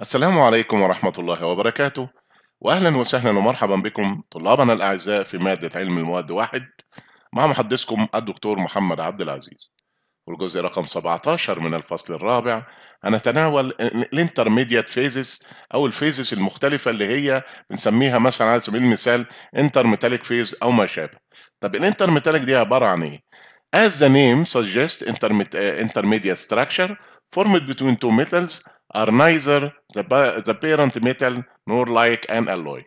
السلام عليكم ورحمة الله وبركاته وأهلا وسهلا ومرحبا بكم طلابنا الأعزاء في مادة علم المواد واحد مع محدثكم الدكتور محمد عبد العزيز والجزء رقم 17 من الفصل الرابع هنتناول الانترميديات فيزز أو الفيزز المختلفة اللي هي بنسميها مثلا على سبيل المثال انترميتاليك فيز أو ما شابه طب الانترميتاليك دي عبارة عن إيه؟ As the name suggests intermediate structure formed between two metals are neither the, parent metal nor like an alloy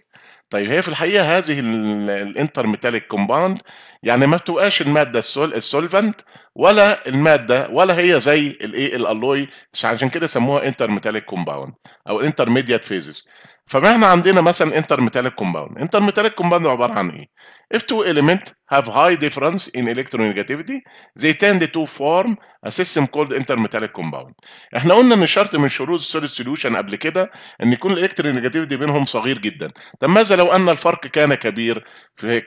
طيب هي في الحقيقه هذه الانترميتاليك كومباوند يعني ما بتبقاش الماده السول السولفنت ولا الماده ولا هي زي الايه الالوي عشان كده سموها انترميتاليك كومباوند او انترميديت فيزز فما احنا عندنا مثلا انترميتاليك كومباوند انترميتاليك كومباوند عباره عن ايه If two elements have high difference in electronegativity, they tend to form a system called intermetallic compound. احنا قلنا ان شرط من شروط solid solution قبل كده ان يكون الالكترونيجاتيفيتي بينهم صغير جدا. طب ماذا لو ان الفرق كان كبير؟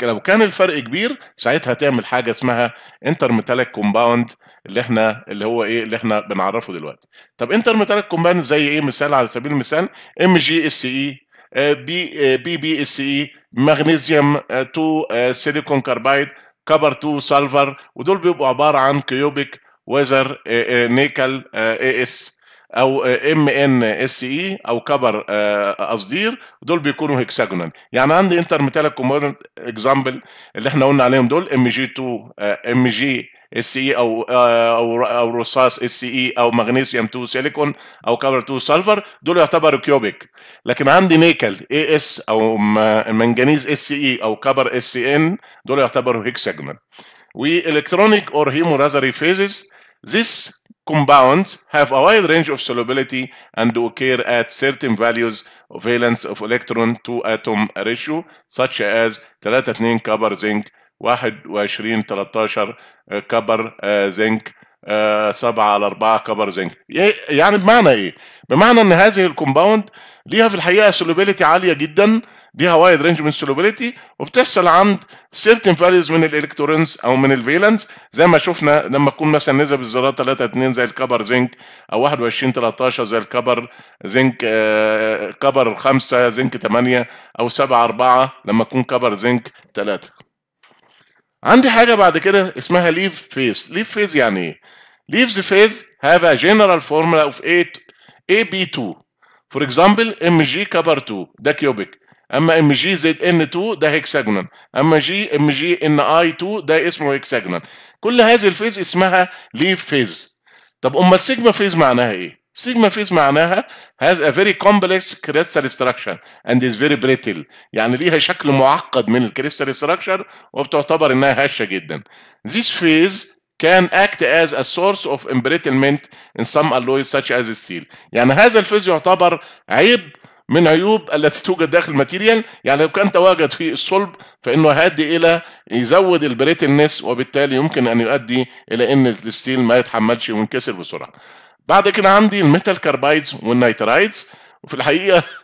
لو كان الفرق كبير ساعتها تعمل حاجه اسمها intermetallic compound اللي احنا اللي هو ايه اللي احنا بنعرفه دلوقتي. طب intermetallic compound زي ايه مثال على سبيل المثال ام جي اس اي بي بي بي اس اي مغنيسيوم 2 سيليكون كاربايد كبر 2 سلفر ودول بيبقوا عباره عن كيوبيك ويزر نيكل اي اس او ام ان اس اي او كبر آه، قصدير دول بيكونوا هيكساجونال يعني عندي انتر ميتاليك كومبوننت اكزامبل اللي احنا قلنا عليهم دول ام جي 2 ام جي اس اي او او او رصاص اس اي او مغنيسيوم 2 سيليكون او كبر 2 سلفر دول يعتبروا كيوبيك لكن عندي نيكل اي اس او منجنيز اس اي او كبر اس ان دول يعتبروا هيكساجونال والكترونيك اور هيمورازري فيزز This compounds have a wide range of solubility and occur at certain values of valence of electron to atom ratio such as 3 2 copper zinc 21 13 آه، آه، آه، كبر زنك 7 على 4 كبر زنك يعني بمعنى ايه بمعنى ان هذه الكومباوند ليها في الحقيقه سولوبيليتي عاليه جدا ليها وايد رينج من السولوبيليتي وبتحصل عند سيرتن فاليوز من الالكترونز او من الفيلنس زي ما شفنا لما تكون مثلا نسب الذرات 3 2 زي الكبر زنك او 21 13 زي الكبر زنك كبر 5 زنك 8 او 7 4 لما تكون كبر زنك 3 عندي حاجه بعد كده اسمها ليف فيز ليف فيز يعني ايه leaves phase have a general formula of A AB2 for example MG cover 2 ده cubic اما MG ZN2 ده hexagonal اما جي MG NI2 ده اسمه hexagonal كل هذه الفيز اسمها ليف phase طب امال سيجما فيز معناها ايه سيجما فيز معناها has a very complex crystal structure and is very brittle يعني ليها شكل معقد من الكريستال structure وبتعتبر انها هشه جدا. This phase can act as a source of embrittlement in some alloys such as steel. يعني هذا الفيز يعتبر عيب من عيوب التي توجد داخل الماتيريال يعني لو كان تواجد في الصلب فانه هادي الى يزود البريتلنس وبالتالي يمكن ان يؤدي الى ان الستيل ما يتحملش وينكسر بسرعه بعد كده عندي الميتال كاربايدز والنيترايدز وفي الحقيقه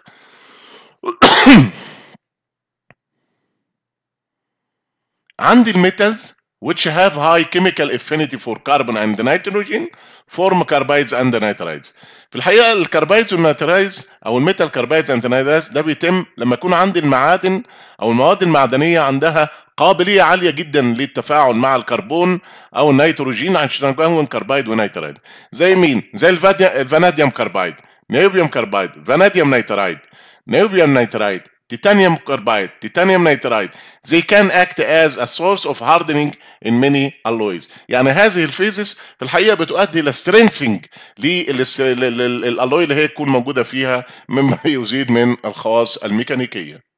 عندي الميتالز which have high chemical affinity for carbon and nitrogen form carbides and nitrides. في الحقيقه الكربايدز والنيترايدز او الميتال كربايدز اند نيترايدز ده بيتم لما يكون عندي المعادن او المواد المعدنيه عندها قابليه عاليه جدا للتفاعل مع الكربون او النيتروجين عشان نكون كربايد ونيترايد. زي مين؟ زي الفاناديوم كربايد، نيوبيوم كربايد، فاناديوم نيترايد، نيوبيوم نيترايد، titanium carbide, titanium nitride. They can act as a source of hardening in many alloys. يعني هذه الفيزز في الحقيقة بتؤدي إلى لسترينسنج للالوي اللي هي تكون موجودة فيها مما يزيد من الخواص الميكانيكية.